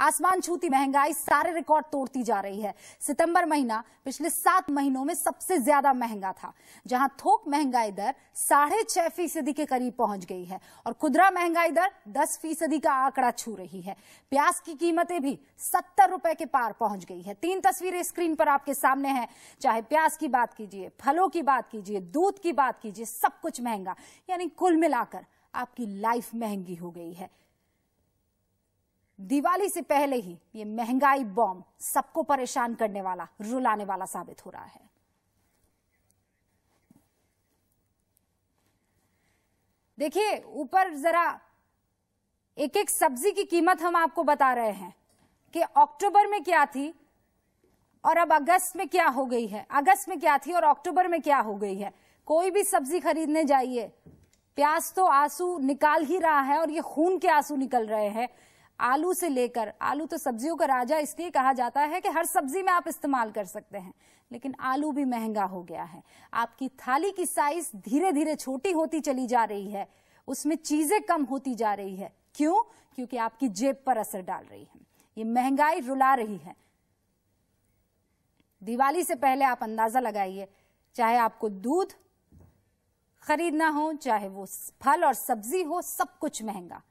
आसमान छूती महंगाई सारे रिकॉर्ड तोड़ती जा रही है सितंबर महीना पिछले सात महीनों में सबसे ज्यादा महंगा था जहां थोक महंगाई दर साढ़े छह फीसदी के करीब पहुंच गई है और खुदरा महंगाई दर दस फीसदी का आंकड़ा छू रही है प्याज की कीमतें भी सत्तर रुपए के पार पहुंच गई है तीन तस्वीरें स्क्रीन पर आपके सामने है चाहे प्याज की बात कीजिए फलों की बात कीजिए दूध की बात कीजिए सब कुछ महंगा यानी कुल मिलाकर आपकी लाइफ महंगी हो गई है दिवाली से पहले ही ये महंगाई बॉम्ब सबको परेशान करने वाला रुलाने वाला साबित हो रहा है देखिए ऊपर जरा एक एक सब्जी की कीमत हम आपको बता रहे हैं कि अक्टूबर में क्या थी और अब अगस्त में क्या हो गई है अगस्त में क्या थी और अक्टूबर में क्या हो गई है कोई भी सब्जी खरीदने जाइए प्याज तो आंसू निकाल ही रहा है और ये खून के आंसू निकल रहे हैं आलू से लेकर आलू तो सब्जियों का राजा इसलिए कहा जाता है कि हर सब्जी में आप इस्तेमाल कर सकते हैं लेकिन आलू भी महंगा हो गया है आपकी थाली की साइज धीरे धीरे छोटी होती चली जा रही है उसमें चीजें कम होती जा रही है क्यों क्योंकि आपकी जेब पर असर डाल रही है ये महंगाई रुला रही है दिवाली से पहले आप अंदाजा लगाइए चाहे आपको दूध खरीदना हो चाहे वो फल और सब्जी हो सब कुछ महंगा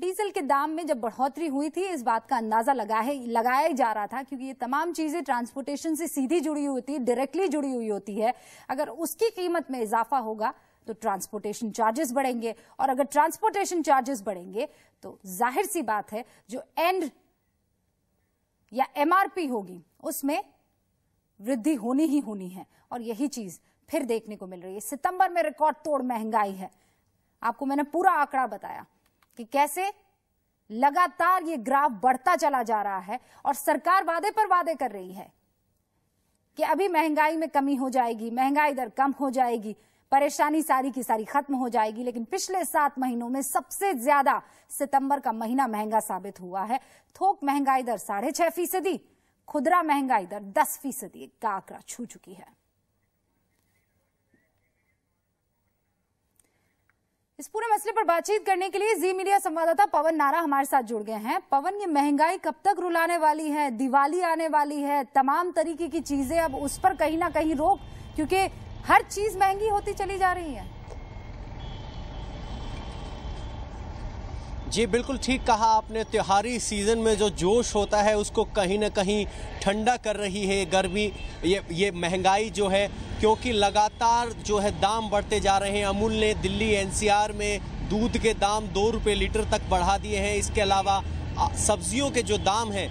डीजल के दाम में जब बढ़ोतरी हुई थी इस बात का अंदाजा लगा है लगाया जा रहा था क्योंकि ये तमाम चीजें ट्रांसपोर्टेशन से सीधी जुड़ी हुई होती है डायरेक्टली जुड़ी हुई होती है अगर उसकी कीमत में इजाफा होगा तो ट्रांसपोर्टेशन चार्जेस बढ़ेंगे और अगर ट्रांसपोर्टेशन चार्जेस बढ़ेंगे तो जाहिर सी बात है जो एंड या एमआरपी होगी उसमें वृद्धि होनी ही होनी है और यही चीज फिर देखने को मिल रही है सितंबर में रिकॉर्ड तोड़ महंगाई है आपको मैंने पूरा आंकड़ा बताया कि कैसे लगातार ये ग्राफ बढ़ता चला जा रहा है और सरकार वादे पर वादे कर रही है कि अभी महंगाई में कमी हो जाएगी महंगाई दर कम हो जाएगी परेशानी सारी की सारी खत्म हो जाएगी लेकिन पिछले सात महीनों में सबसे ज्यादा सितंबर का महीना महंगा साबित हुआ है थोक महंगाई दर साढ़े छह फीसदी खुदरा महंगाई दर दस फीसदी का आंकड़ा छू चुकी है इस पूरे मसले पर बातचीत करने के लिए जी मीडिया संवाददाता पवन नारा हमारे साथ जुड़ गए हैं पवन ये महंगाई कब तक रुलाने वाली है दिवाली आने वाली है तमाम तरीके की चीजें अब उस पर कहीं ना कहीं रोक क्योंकि हर चीज महंगी होती चली जा रही है जी बिल्कुल ठीक कहा आपने त्योहारी सीज़न में जो जोश होता है उसको कहीं ना कहीं ठंडा कर रही है गर्मी ये ये महंगाई जो है क्योंकि लगातार जो है दाम बढ़ते जा रहे हैं अमूल ने दिल्ली एनसीआर में दूध के दाम दो रुपये लीटर तक बढ़ा दिए हैं इसके अलावा सब्जियों के जो दाम हैं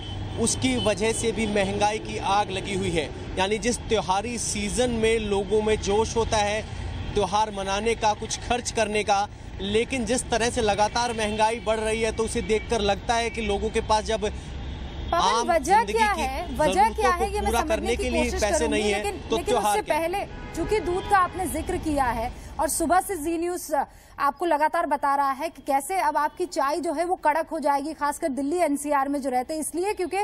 उसकी वजह से भी महंगाई की आग लगी हुई है यानी जिस त्योहारी सीज़न में लोगों में जोश होता है त्यौहार मनाने का कुछ खर्च करने का लेकिन जिस तरह से लगातार महंगाई बढ़ रही है तो उसे देखकर लगता है कि लोगों के पास जब वजह क्या है वजह क्या है ये मैं समझने की, की कोशिश पैसे नहीं है लेकिन, तो लेकिन तो उससे पहले चूंकि दूध का आपने जिक्र किया है और सुबह से जी न्यूज आपको लगातार बता रहा है कि कैसे अब आपकी चाय जो है वो कड़क हो जाएगी खासकर दिल्ली एनसीआर में जो रहते हैं इसलिए क्योंकि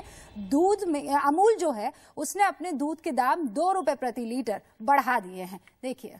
दूध में अमूल जो है उसने अपने दूध के दाम दो रुपए प्रति लीटर बढ़ा दिए हैं देखिए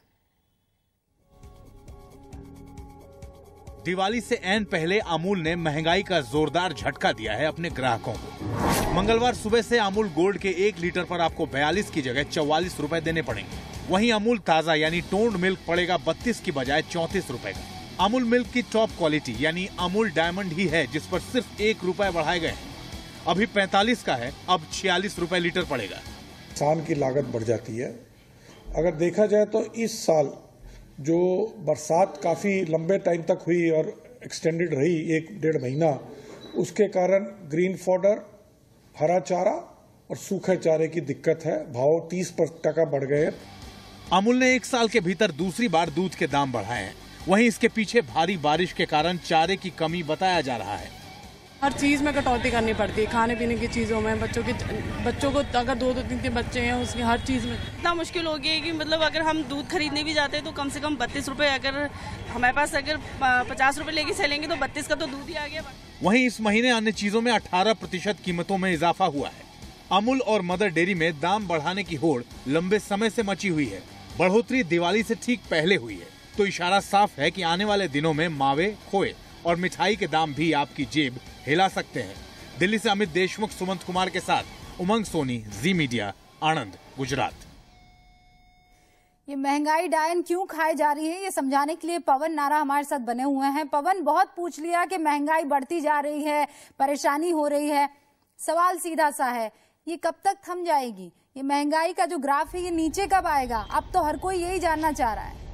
दिवाली से एन पहले अमूल ने महंगाई का जोरदार झटका दिया है अपने ग्राहकों को मंगलवार सुबह से अमूल गोल्ड के एक लीटर पर आपको बयालीस की जगह चौवालीस रूपए देने पड़ेंगे वहीं अमूल ताजा यानी टोन्ड मिल्क पड़ेगा बत्तीस की बजाय चौंतीस रूपए का अमूल मिल्क की टॉप क्वालिटी यानी अमूल डायमंड ही है जिस पर सिर्फ एक रूपए बढ़ाए गए हैं अभी पैंतालीस का है अब छियालीस रूपए लीटर पड़ेगा किसान की लागत बढ़ जाती है अगर देखा जाए तो इस साल जो बरसात काफ़ी लंबे टाइम तक हुई और एक्सटेंडेड रही एक डेढ़ महीना उसके कारण ग्रीन फॉडर हरा चारा और सूखे चारे की दिक्कत है भाव तीस टका बढ़ गए अमूल ने एक साल के भीतर दूसरी बार दूध के दाम बढ़ाए हैं वहीं इसके पीछे भारी बारिश के कारण चारे की कमी बताया जा रहा है हर चीज़ में कटौती करनी पड़ती है खाने पीने की चीज़ों में बच्चों की बच्चों को अगर दो दो तीन तीन बच्चे हैं उसकी हर चीज़ में इतना मुश्किल हो गया है कि मतलब अगर हम दूध खरीदने भी जाते हैं तो कम से कम बत्तीस रुपये अगर हमारे पास अगर पचास रुपये लेके चलेंगे तो बत्तीस का तो दूध ही आ गया वहीं इस महीने अन्य चीज़ों में अठारह प्रतिशत कीमतों में इजाफा हुआ है अमूल और मदर डेयरी में दाम बढ़ाने की होड़ लंबे समय से मची हुई है बढ़ोतरी दिवाली से ठीक पहले हुई है तो इशारा साफ है कि आने वाले दिनों में मावे खोए और मिठाई के दाम भी आपकी जेब हिला सकते हैं दिल्ली से अमित देशमुख सुमंत कुमार के साथ उमंग सोनी जी मीडिया आनंद गुजरात ये महंगाई डायन क्यों खाए जा रही है ये समझाने के लिए पवन नारा हमारे साथ बने हुए हैं पवन बहुत पूछ लिया कि महंगाई बढ़ती जा रही है परेशानी हो रही है सवाल सीधा सा है ये कब तक थम जाएगी ये महंगाई का जो ग्राफ है ये नीचे कब आएगा अब तो हर कोई यही जानना चाह रहा है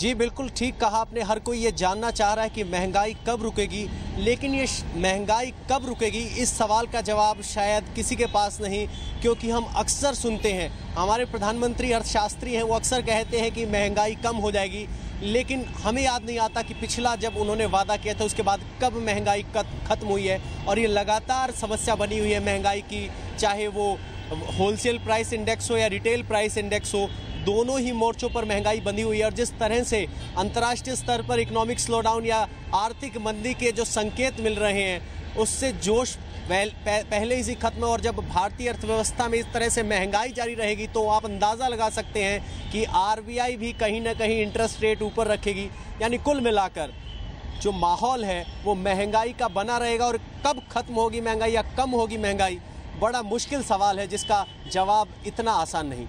जी बिल्कुल ठीक कहा आपने हर कोई ये जानना चाह रहा है कि महंगाई कब रुकेगी लेकिन ये महंगाई कब रुकेगी इस सवाल का जवाब शायद किसी के पास नहीं क्योंकि हम अक्सर सुनते हैं हमारे प्रधानमंत्री अर्थशास्त्री हैं वो अक्सर कहते हैं कि महंगाई कम हो जाएगी लेकिन हमें याद नहीं आता कि पिछला जब उन्होंने वादा किया था उसके बाद कब महंगाई खत्म हुई है और ये लगातार समस्या बनी हुई है महंगाई की चाहे वो होलसेल प्राइस इंडेक्स हो या रिटेल प्राइस इंडेक्स हो दोनों ही मोर्चों पर महंगाई बनी हुई है और जिस तरह से अंतर्राष्ट्रीय स्तर पर इकोनॉमिक स्लोडाउन या आर्थिक मंदी के जो संकेत मिल रहे हैं उससे जोश पहले ही खत्म है और जब भारतीय अर्थव्यवस्था में इस तरह से महंगाई जारी रहेगी तो आप अंदाज़ा लगा सकते हैं कि आर भी कहीं ना कहीं इंटरेस्ट रेट ऊपर रखेगी यानी कुल मिलाकर जो माहौल है वो महंगाई का बना रहेगा और कब खत्म होगी महंगाई या कम होगी महंगाई बड़ा मुश्किल सवाल है जिसका जवाब इतना आसान नहीं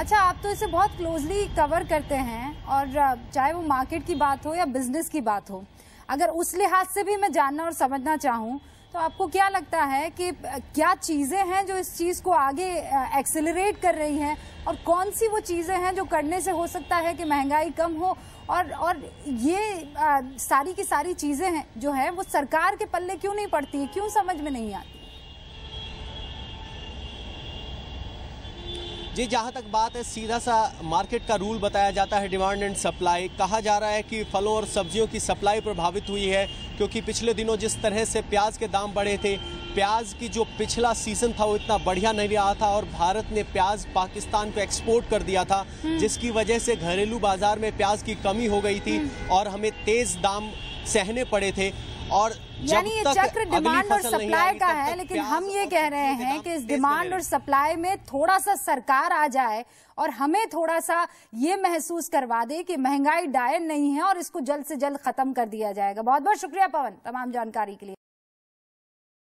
अच्छा आप तो इसे बहुत क्लोजली कवर करते हैं और चाहे वो मार्केट की बात हो या बिजनेस की बात हो अगर उस लिहाज से भी मैं जानना और समझना चाहूँ तो आपको क्या लगता है कि क्या चीज़ें हैं जो इस चीज़ को आगे एक्सेलरेट कर रही हैं और कौन सी वो चीज़ें हैं जो करने से हो सकता है कि महंगाई कम हो और और ये आ, सारी की सारी चीज़ें हैं जो है वो सरकार के पल्ले क्यों नहीं पड़ती क्यों समझ में नहीं आती जी जहाँ तक बात है सीधा सा मार्केट का रूल बताया जाता है डिमांड एंड सप्लाई कहा जा रहा है कि फलों और सब्जियों की सप्लाई प्रभावित हुई है क्योंकि पिछले दिनों जिस तरह से प्याज के दाम बढ़े थे प्याज की जो पिछला सीजन था वो इतना बढ़िया नहीं रहा था और भारत ने प्याज पाकिस्तान को एक्सपोर्ट कर दिया था हम्म। जिसकी वजह से घरेलू बाजार में प्याज की कमी हो गई थी हम्म। और हमें तेज दाम सहने पड़े थे और यानी ये चक्र डिमांड और सप्लाई का है लेकिन हम ये कह रहे हैं कि इस डिमांड और सप्लाई में थोड़ा सा सरकार आ जाए और हमें थोड़ा सा ये महसूस करवा दे कि महंगाई डायर नहीं है और इसको जल्द से जल्द खत्म कर दिया जाएगा बहुत बहुत शुक्रिया पवन तमाम जानकारी के लिए